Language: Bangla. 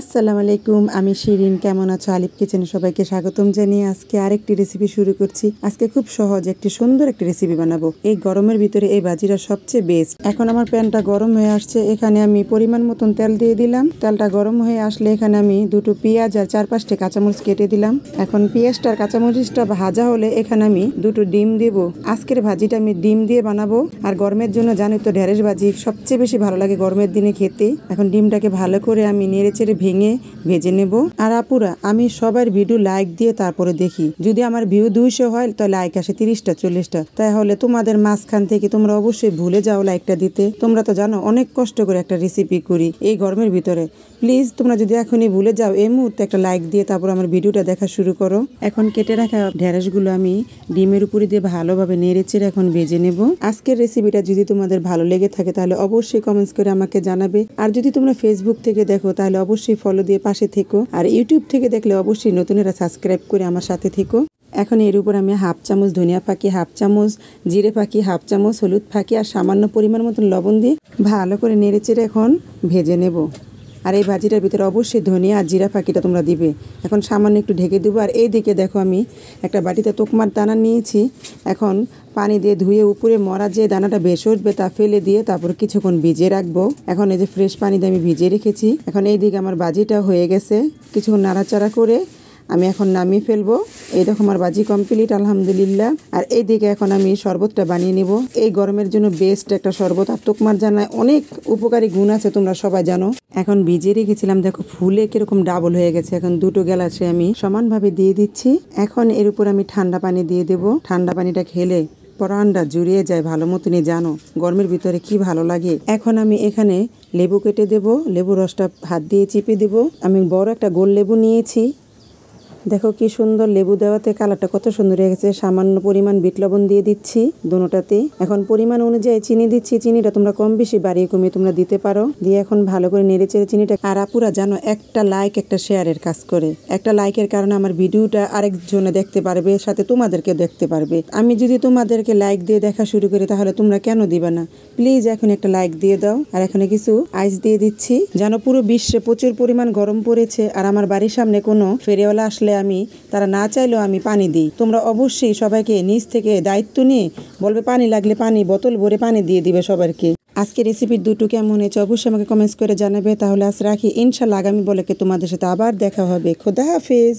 আসসালামু আলাইকুম আমি শিরিন কেমন আছো আলিফ কিচেনে সবাইকে স্বাগতম জানিয়ে আজকে আরেকটি রেসিপি শুরু করছি আজকে খুব সহজ একটি সুন্দর একটি রেসিপি বানাবো এই গরমের ভিতরে এই ভাজিটা সবচেয়ে বেস্ট এখন আমার প্যানটা গরম হয়ে আসছে এখানে আমি পরিমাণ মতন তেল দিয়ে দিলাম তেলটা গরম হয়ে আসলে এখানে আমি দুটো পেঁয়াজ আর চার পাঁচটি কাঁচামরিচ কেটে দিলাম এখন পেঁয়াজটা কাঁচামরিচটা ভাজা হলে এখানে আমি দুটো ডিম দেব আজকের ভাজিটা আমি ডিম দিয়ে বানাবো আর গরমের জন্য জানি তো ঢেঁড়েস ভাজি সবচেয়ে বেশি ভালো লাগে গরমের দিনে খেতে এখন ডিমটাকে ভালো করে আমি নেড়ে চেড়ে ভেঙে ভেজে নেব আর আপুরা আমি সবার ভিডিও লাইক দিয়ে তারপরে দেখি যদি আমার ভিউ দুইশো হয় তো লাইক আসে তিরিশটা চল্লিশটা তাহলে তোমাদের মাঝখান থেকে তোমরা অবশ্যই ভুলে যাও লাইকটা দিতে তোমরা তো জানো অনেক কষ্ট করে একটা রেসিপি করি এই গরমের ভিতরে প্লিজ তোমরা যদি এখনই ভুলে যাও এই মুহূর্তে একটা লাইক দিয়ে তারপর আমার ভিডিওটা দেখা শুরু করো এখন কেটে রাখা ঢেঁড়সগুলো আমি ডিমের উপরে দিয়ে ভালোভাবে নেড়েচেড়ে এখন ভেজে নেব আজকের রেসিপিটা যদি তোমাদের ভালো লেগে থাকে তাহলে অবশ্যই কমেন্টস করে আমাকে জানাবে আর যদি তোমরা ফেসবুক থেকে দেখো তাহলে অবশ্যই অবশ্যই ফলো দিয়ে পাশে থেকো আর ইউটিউব থেকে দেখলে অবশ্যই নতুনেরা সাবস্ক্রাইব করে আমার সাথে থেকো এখন এর উপর আমি হাফ চামচ ধনিয়া পাখি হাফ চামচ জিরে পাখি হাফ চামচ হলুদ পাখি আর সামান্য পরিমাণ মতন লবণ দিয়ে ভালো করে নেড়েচেড়ে এখন ভেজে নেব আর এই ভাজিটার ভিতরে অবশ্যই ধনিয়া আর জিরা ফাঁকিটা তোমরা দিবে এখন সামান্য একটু ঢেকে দেবো আর এই দিকে দেখো আমি একটা বাটিতে তোকমার দানা নিয়েছি এখন পানি দিয়ে ধুয়ে উপরে মরা যে দানাটা বেশ উঠবে তা ফেলে দিয়ে তারপর কিছুক্ষণ ভিজিয়ে রাখবো এখন এই যে ফ্রেশ পানি দিয়ে আমি ভিজিয়ে রেখেছি এখন এই দিকে আমার বাজিটা হয়ে গেছে কিছুক্ষণ নাড়াচাড়া করে আমি এখন নামিয়ে ফেলবো এইরকম আর বাজি কমপ্লিট আলহামদুলিল্লাহ আর এইদিকে এখন আমি শরবতটা বানিয়ে নিব এই গরমের জন্য বেস্ট একটা শরবত আর তোকমার জানায় অনেক উপকারী গুণ আছে তোমরা সবাই জানো এখন ভিজিয়ে রেখেছিলাম দেখো ফুলে কিরকম ডাবল হয়ে গেছে এখন দুটো গ্যালাসে আমি সমানভাবে দিয়ে দিচ্ছি এখন এর উপর আমি ঠান্ডা পানি দিয়ে দেব ঠান্ডা পানিটা খেলে পরানটা জুড়িয়ে যায় ভালো মতনই জানো গরমের ভিতরে কি ভালো লাগে এখন আমি এখানে লেবু কেটে দেব লেবু রসটা হাত দিয়ে চিপে দেব আমি বড় একটা গোল লেবু নিয়েছি দেখো কি সুন্দর লেবু দেওয়াতে কালারটা কত সুন্দর হয়ে গেছে সামান্য পরিমাণ বিট লবণ দিয়ে দিচ্ছি দুটাতে এখন পরিমাণ অনুযায়ী চিনি দিচ্ছি চিনিটা তোমরা কম বেশি বাড়িয়ে কমিয়ে তোমরা দিতে পারো দিয়ে এখন ভালো করে নেড়ে চেড়ে চিনিটা আর আপুরা জানো একটা লাইক একটা শেয়ারের কাজ করে একটা লাইকের কারণে আমার ভিডিওটা আরেকজনে দেখতে পারবে সাথে তোমাদেরকে দেখতে পারবে আমি যদি তোমাদেরকে লাইক দিয়ে দেখা শুরু করি তাহলে তোমরা কেন দিবে না প্লিজ এখন একটা লাইক দিয়ে দাও আর এখানে কিছু আইস দিয়ে দিচ্ছি যেন পুরো বিশ্বে প্রচুর পরিমাণ গরম পড়েছে আর আমার বাড়ির সামনে কোনো ফেরিওয়ালা আসলে চাইলে আমি তারা না চাইলেও আমি পানি দিই তোমরা অবশ্যই সবাইকে নিজ থেকে দায়িত্ব নিয়ে বলবে পানি লাগলে পানি বোতল ভরে পানি দিয়ে দিবে সবাইকে আজকে রেসিপির দুটো কেমন হয়েছে অবশ্যই আমাকে কমেন্টস করে জানাবে তাহলে আজ রাখি ইনশাল্লাহ আগামী বলেকে তোমাদের সাথে আবার দেখা হবে খোদা হাফিজ